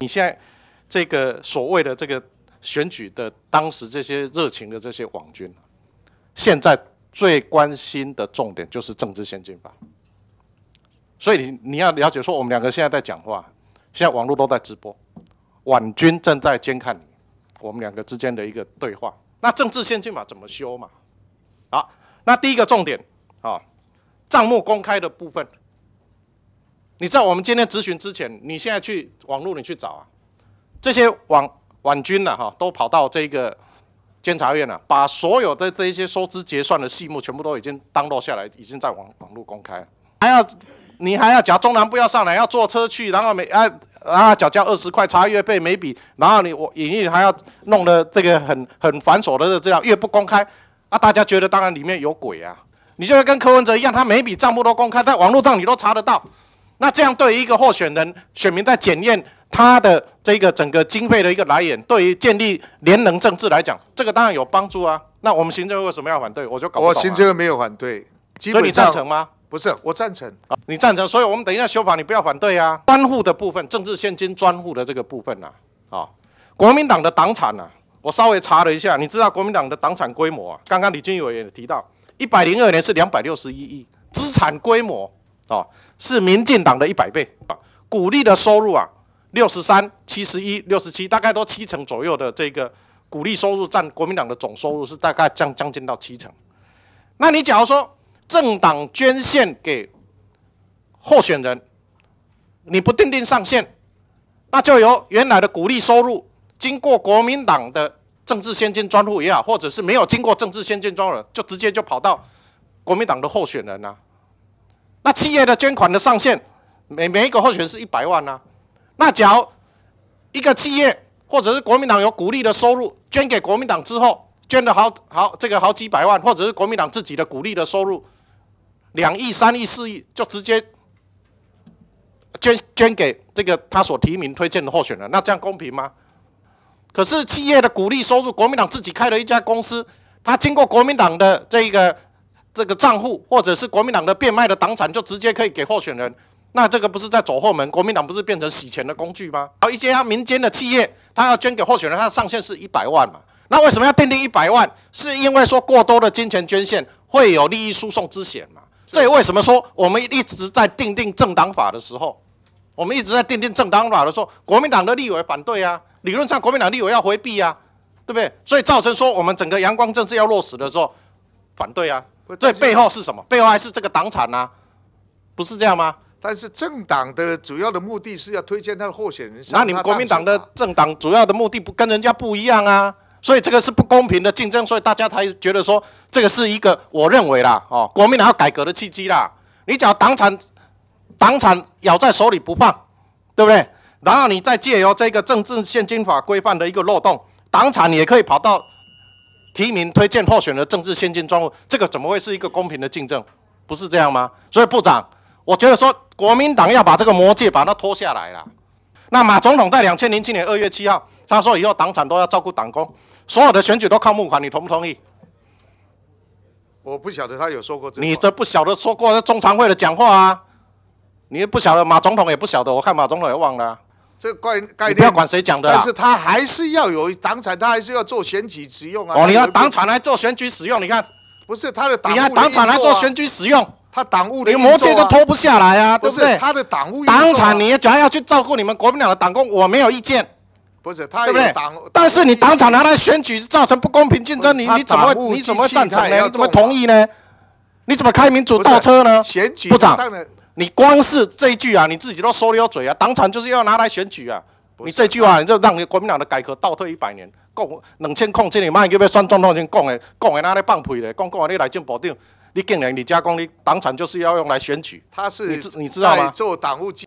你现在这个所谓的这个选举的当时这些热情的这些网军，现在最关心的重点就是政治先进法。所以你你要了解说，我们两个现在在讲话，现在网络都在直播，网军正在监看你我们两个之间的一个对话。那政治献金法怎么修嘛？好，那第一个重点，啊，账目公开的部分，你知道我们今天咨询之前，你现在去网络你去找啊，这些网网军呢，哈，都跑到这个监察院了，把所有的这些收支结算的细目，全部都已经当落下来，已经在网网络公开。还要，你还要讲中南不要上来，要坐车去，然后没啊。啊，缴交二十块查月费每笔，然后你我隐匿还要弄得这个很很繁琐的资料，越不公开啊，大家觉得当然里面有鬼啊。你就会跟柯文哲一样，他每笔账目都公开，在网络上你都查得到。那这样对于一个候选人，选民在检验他的这个整个经费的一个来源，对于建立联能政治来讲，这个当然有帮助啊。那我们行政为什么要反对我就搞不懂。我行政没有反对，所以你赞成吗？不是，我赞成。啊，你赞成，所以我们等一下修法，你不要反对啊。专户的部分，政治现金专户的这个部分呐，啊，国民党的党产呐，我稍微查了一下，你知道国民党的党产规模啊？刚刚李俊伟也提到，一百零二年是两百六十一亿资产规模啊，是民进党的一百倍。啊，股利的收入啊，六十三、七十一、六十七，大概都七成左右的这个股利收入占国民党的总收入是大概将将近到七成。那你假如说？政党捐献给候选人，你不定定上限，那就由原来的鼓励收入，经过国民党的政治先进专户也好，或者是没有经过政治先进专户，就直接就跑到国民党的候选人啊。那企业的捐款的上限，每每一个候选人是一百万啊。那假如一个企业，或者是国民党有鼓励的收入，捐给国民党之后，捐了好好这个好几百万，或者是国民党自己的鼓励的收入。两亿、三亿、四亿，就直接捐捐给这个他所提名推荐的候选人，那这样公平吗？可是企业的股利收入，国民党自己开了一家公司，他经过国民党的这个这个账户，或者是国民党的变卖的党产，就直接可以给候选人，那这个不是在走后门？国民党不是变成洗钱的工具吗？好，一些民间的企业，他要捐给候选人，他的上限是一百万嘛？那为什么要订定一百万？是因为说过多的金钱捐献会有利益输送之嫌嘛？这也为什么说我们一直在定定政党法的时候，我们一直在定定政党法的时候，国民党的立委反对啊，理论上国民党立委要回避啊，对不对？所以造成说我们整个阳光政治要落实的时候，反对啊。这背后是什么？背后还是这个党产呐，不是这样吗？但是政党的主要的目的是要推荐他的候选人，那你们国民党的政党主要的目的不跟人家不一样啊？所以这个是不公平的竞争，所以大家才觉得说这个是一个我认为啦，哦，国民党要改革的契机啦。你只要党产，党产咬在手里不放，对不对？然后你再借由这个政治现金法规范的一个漏洞，党产也可以跑到提名推荐候选的政治现金专务，这个怎么会是一个公平的竞争？不是这样吗？所以部长，我觉得说国民党要把这个魔戒把它脱下来啦。那马总统在两千零七年二月七号，他说以后党产都要照顾党工，所有的选举都靠募款，你同不同意？我不晓得他有说过这。你这不晓得说过，那中常会的讲话啊，你不晓得马总统也不晓得，我看马总统也忘了。这怪，你不要管谁讲的。但是他还是要有党产，他还是要做选举使用啊。哦，你要党产来做选举使用，你看。不是他的党。你要党产来做选举使用。他党务连魔戒都脱不下来啊，不对？他的党务。当场，你假要去照顾你们国民党的党工，我没有意见。不是，对不对？但是你当场拿来选举，造成不公平竞争，你你怎么你怎么赞成呢？你怎么同意呢？你怎么开民主倒车呢？不长，你光是这一句啊，你自己都收了嘴啊。党产就是要拿来选举啊。你这句话，你就让国民党的改革倒退一百年。共两千零七年末，叫要算总统先讲的，讲的哪咧放屁的，讲讲的你来政部长，你竟然你家讲你党产就是要用来选举？他是你你知道吗？做党务机。